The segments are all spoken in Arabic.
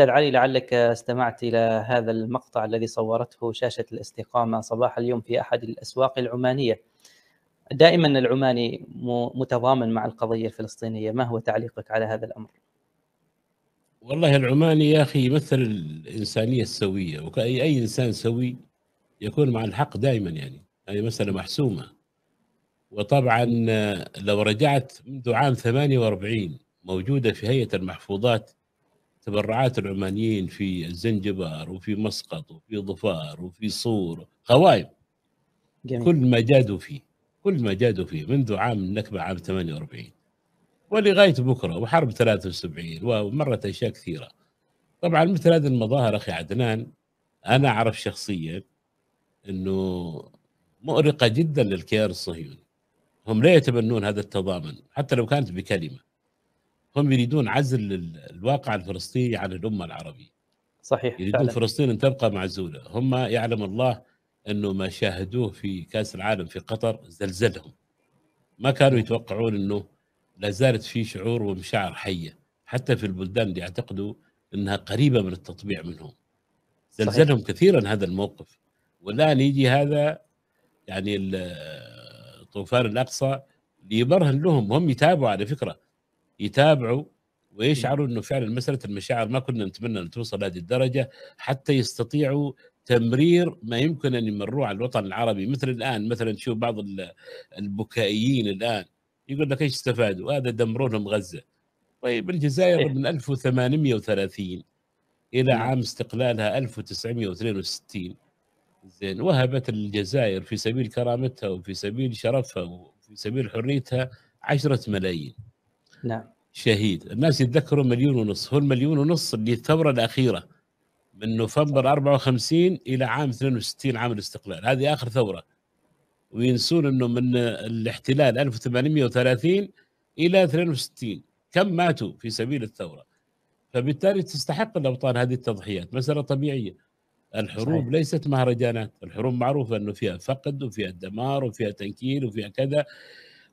أستاذ علي لعلك استمعت إلى هذا المقطع الذي صورته شاشة الاستقامة صباح اليوم في أحد الأسواق العمانية دائما العماني متضامن مع القضية الفلسطينية ما هو تعليقك على هذا الأمر؟ والله العماني يا أخي يمثل الإنسانية السوية وكأي أي إنسان سوي يكون مع الحق دائما يعني هذه مسألة محسومة وطبعا لو رجعت منذ عام 48 موجودة في هيئة المحفوظات تبرعات العمانيين في الزنجبار وفي مسقط وفي ظفار وفي صور قوائم كل ما جادوا فيه كل ما جادوا فيه منذ عام النكبة عام 48 ولغاية بكرة وحرب 73 ومرت أشياء كثيرة طبعا مثل هذه المظاهر أخي عدنان أنا أعرف شخصيا أنه مؤرقة جدا للكيان الصهيوني هم لا يتبنون هذا التضامن حتى لو كانت بكلمة هم يريدون عزل الواقع الفلسطيني عن الامه العربيه صحيح يريدون فعلا. فلسطين ان تبقى معزوله هم يعلم الله انه ما شاهدوه في كاس العالم في قطر زلزلهم ما كانوا يتوقعون انه لا زالت في شعور ومشاعر حيه حتى في البلدان اللي يعتقدوا انها قريبه من التطبيع منهم زلزلهم صحيح. كثيرا هذا الموقف والان يجي هذا يعني طوفان الاقصى ليبرهن لهم هم يتابعوا على فكره يتابعوا ويشعروا انه فعلا مساله المشاعر ما كنا نتمنى ان توصل لهذه الدرجه حتى يستطيعوا تمرير ما يمكن ان يمروه على الوطن العربي مثل الان مثلا تشوف بعض البكائيين الان يقول لك ايش استفادوا؟ هذا دمروا لهم غزه. طيب الجزائر من 1830 الى نعم. عام استقلالها 1962 زين وهبت الجزائر في سبيل كرامتها وفي سبيل شرفها وفي سبيل حريتها عشرة ملايين نعم شهيد الناس يتذكروا مليون ونص هو المليون ونص اللي الثورة الأخيرة من نوفمبر 54 إلى عام 62 عام الاستقلال هذه آخر ثورة وينسون أنه من الاحتلال 1830 إلى 62 كم ماتوا في سبيل الثورة فبالتالي تستحق الأوطان هذه التضحيات مسألة طبيعية الحروب صحيح. ليست مهرجانات الحروب معروفة أنه فيها فقد وفيها دمار وفيها تنكيل وفيها كذا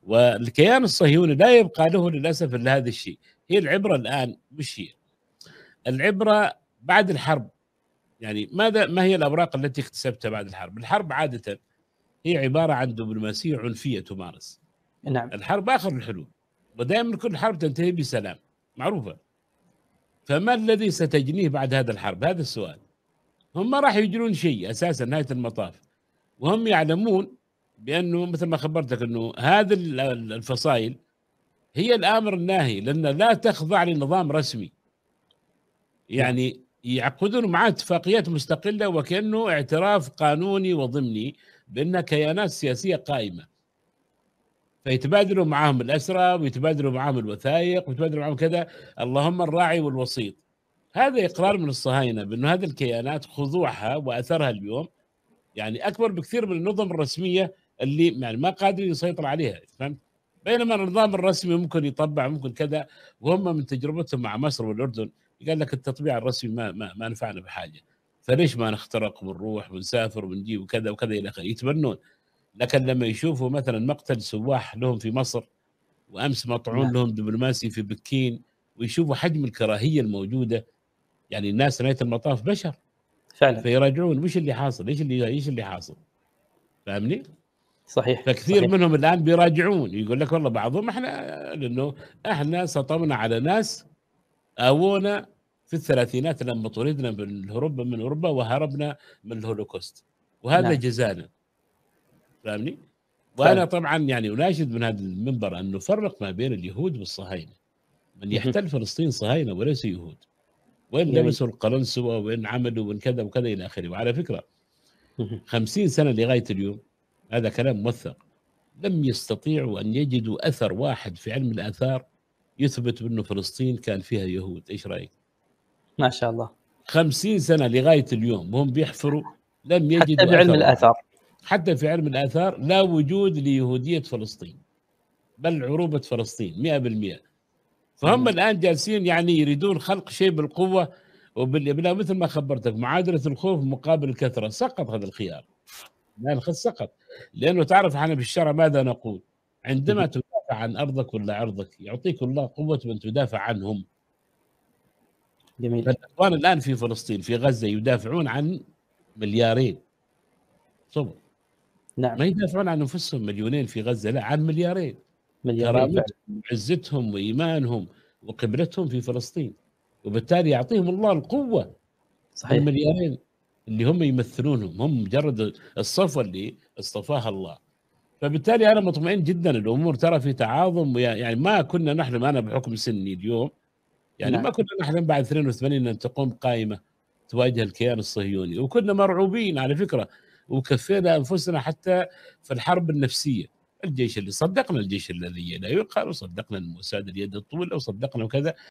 والكيان الصهيوني لا يبقى له للاسف الا هذا الشيء هي العبره الان مش هي العبره بعد الحرب يعني ماذا ما هي الأوراق التي اكتسبتها بعد الحرب؟ الحرب عادة هي عبارة عن دبلوماسية عنفية تمارس نعم الحرب آخر الحلول ودائما كل حرب تنتهي بسلام معروفة فما الذي ستجنيه بعد هذا الحرب؟ هذا السؤال هم ما راح يجرون شيء أساسا نهاية المطاف وهم يعلمون بانه مثل ما خبرتك انه هذه الفصائل هي الامر الناهي لان لا تخضع لنظام رسمي يعني يعقدون مع اتفاقيات مستقله وكانه اعتراف قانوني وضمني بانها كيانات سياسيه قائمه فيتبادلوا معاهم الاسرى ويتبادلوا معاهم الوثائق ويتبادلوا معاهم كذا اللهم الراعي والوسيط هذا اقرار من الصهاينه بانه هذه الكيانات خضوعها واثرها اليوم يعني اكبر بكثير من النظم الرسميه اللي يعني ما قادرين يسيطر عليها فهمت؟ بينما النظام الرسمي ممكن يطبع ممكن كذا وهم من تجربتهم مع مصر والاردن قال لك التطبيع الرسمي ما ما, ما نفعنا بحاجه فليش ما نخترق ونروح ونسافر ونجيب وكذا وكذا الى اخره يتبنون لكن لما يشوفوا مثلا مقتل سواح لهم في مصر وامس مطعون نعم. لهم دبلوماسي في بكين ويشوفوا حجم الكراهيه الموجوده يعني الناس نهايه المطاف بشر فعلا فيراجعون وش اللي حاصل؟ ايش اللي ايش اللي حاصل؟ فاهمني؟ صحيح فكثير صحيح. منهم الان بيراجعون يقول لك والله بعضهم احنا لانه احنا سطمنا على ناس اوونا في الثلاثينات لما طردنا من الهروب من اوروبا وهربنا من الهولوكوست وهذا نعم. جزانا فاهمني؟ طيب. وانا طبعا يعني اناشد من هذا المنبر ان نفرق ما بين اليهود والصهاينه من يحتل فلسطين صهاينه وليس يهود وان لبسوا القلنسوه وان عملوا وان كذا وكذا الى اخره وعلى فكره 50 سنه لغايه اليوم هذا كلام موثق لم يستطيعوا أن يجدوا أثر واحد في علم الآثار يثبت بأنه فلسطين كان فيها يهود إيش رأيك؟ ما شاء الله خمسين سنة لغاية اليوم وهم بيحفروا لم يجدوا حتى في علم الآثار حتى في علم الآثار لا وجود ليهودية فلسطين بل عروبة فلسطين 100% فهم م. الآن جالسين يعني يريدون خلق شيء بالقوة وبالابناء مثل ما خبرتك معادلة الخوف مقابل الكثرة سقط هذا الخيار لا الخص سقط لانه تعرف احنا في الشرع ماذا نقول عندما تدافع عن ارضك ولا عرضك يعطيك الله قوه من تدافع عنهم جميل الاخوان الان في فلسطين في غزه يدافعون عن مليارين صبر نعم ما يدافعون عن انفسهم مليونين في غزه لا عن مليارين مليارين عزتهم وايمانهم وقبلتهم في فلسطين وبالتالي يعطيهم الله القوه صحيح المليارين اللي هم يمثلونهم هم مجرد الصفوه اللي اصطفاها الله فبالتالي انا مطمئن جدا الامور ترى في تعاظم يعني ما كنا نحلم انا بحكم سني اليوم يعني نعم. ما كنا نحلم بعد 82 ان تقوم قائمه تواجه الكيان الصهيوني وكنا مرعوبين على فكره وكفينا انفسنا حتى في الحرب النفسيه الجيش اللي صدقنا الجيش الذي لا يقهر وصدقنا الموساد اليد الطويله وصدقنا وكذا